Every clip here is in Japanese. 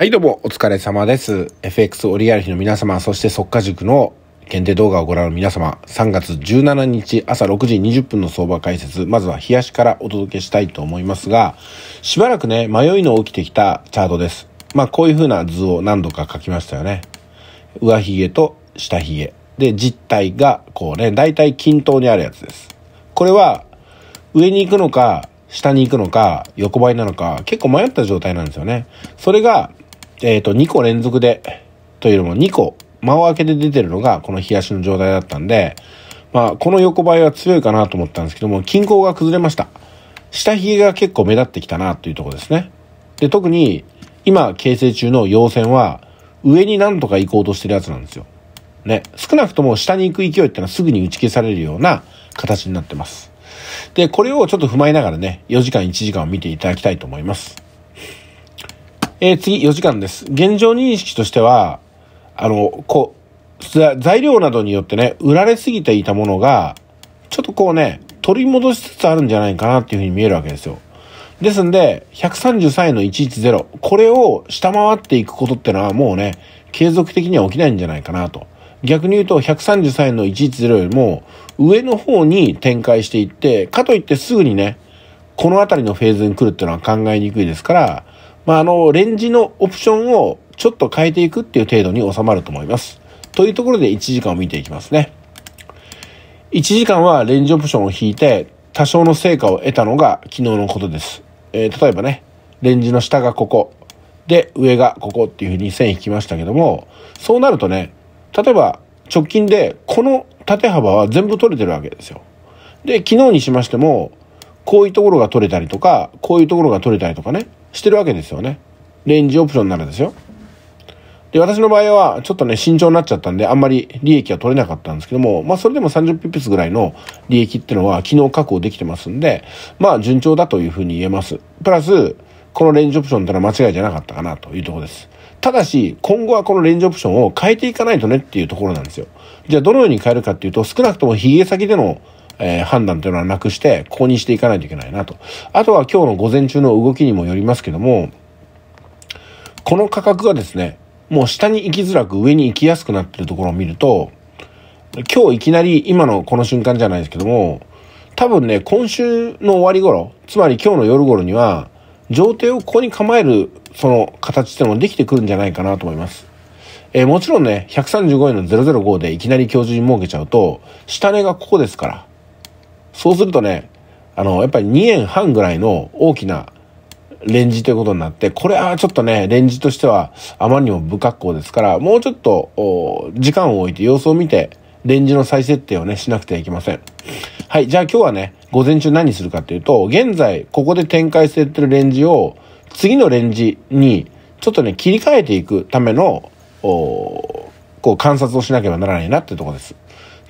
はい、どうも、お疲れ様です。FX オリアル日の皆様、そして速化塾の限定動画をご覧の皆様、3月17日朝6時20分の相場解説、まずは冷やしからお届けしたいと思いますが、しばらくね、迷いの起きてきたチャートです。まあ、こういう風な図を何度か書きましたよね。上髭と下髭。で、実体が、こうね、大体均等にあるやつです。これは、上に行くのか、下に行くのか、横ばいなのか、結構迷った状態なんですよね。それが、えっ、ー、と、2個連続で、というのも2個、間を開けて出てるのが、この冷やしの状態だったんで、まあ、この横ばいは強いかなと思ったんですけども、均衡が崩れました。下髭が結構目立ってきたなというとこですね。で、特に、今、形成中の陽線は、上になんとか行こうとしてるやつなんですよ。ね。少なくとも下に行く勢いってのはすぐに打ち消されるような形になってます。で、これをちょっと踏まえながらね、4時間1時間を見ていただきたいと思います。えー、次、4時間です。現状認識としては、あの、こう、材料などによってね、売られすぎていたものが、ちょっとこうね、取り戻しつつあるんじゃないかなっていうふうに見えるわけですよ。ですんで、133円の110、これを下回っていくことってのはもうね、継続的には起きないんじゃないかなと。逆に言うと、133円の110よりも、上の方に展開していって、かといってすぐにね、この辺りのフェーズに来るっていうのは考えにくいですから、まあ、あの、レンジのオプションをちょっと変えていくっていう程度に収まると思います。というところで1時間を見ていきますね。1時間はレンジオプションを引いて、多少の成果を得たのが昨日のことです。えー、例えばね、レンジの下がここ、で、上がここっていうふうに線引きましたけども、そうなるとね、例えば直近でこの縦幅は全部取れてるわけですよ。で、昨日にしましても、こういうところが取れたりとか、こういうところが取れたりとかね、してるわけですよね。レンジオプションならですよ。で、私の場合は、ちょっとね、慎重になっちゃったんで、あんまり利益は取れなかったんですけども、まあ、それでも30ピピスぐらいの利益っていうのは、昨日確保できてますんで、まあ、順調だというふうに言えます。プラス、このレンジオプションってのは間違いじゃなかったかなというところです。ただし、今後はこのレンジオプションを変えていかないとねっていうところなんですよ。じゃあ、どのように変えるかっていうと、少なくともヒゲ先でのえー、判断というのはなくして、ここにしていかないといけないなと。あとは今日の午前中の動きにもよりますけども、この価格がですね、もう下に行きづらく上に行きやすくなってるところを見ると、今日いきなり今のこの瞬間じゃないですけども、多分ね、今週の終わり頃、つまり今日の夜頃には、上帝をここに構える、その形っていうのもできてくるんじゃないかなと思います。えー、もちろんね、135円の005でいきなり今日中に儲けちゃうと、下値がここですから、そうするとね、あの、やっぱり2円半ぐらいの大きなレンジということになって、これはちょっとね、レンジとしてはあまりにも不格好ですから、もうちょっと、時間を置いて様子を見て、レンジの再設定をね、しなくてはいけません。はい、じゃあ今日はね、午前中何するかっていうと、現在、ここで展開してってるレンジを、次のレンジに、ちょっとね、切り替えていくための、こう、観察をしなければならないなってとこです。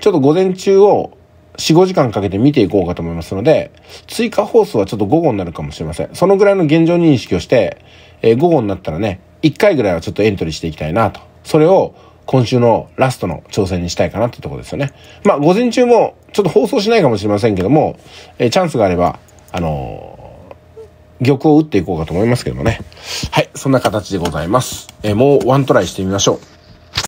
ちょっと午前中を4、5時間かけて見ていこうかと思いますので、追加放送はちょっと午後になるかもしれません。そのぐらいの現状認識をして、えー、午後になったらね、1回ぐらいはちょっとエントリーしていきたいなと。それを今週のラストの挑戦にしたいかなってとこですよね。まあ、午前中もちょっと放送しないかもしれませんけども、えー、チャンスがあれば、あのー、玉を打っていこうかと思いますけどもね。はい、そんな形でございます。えー、もうワントライしてみましょう。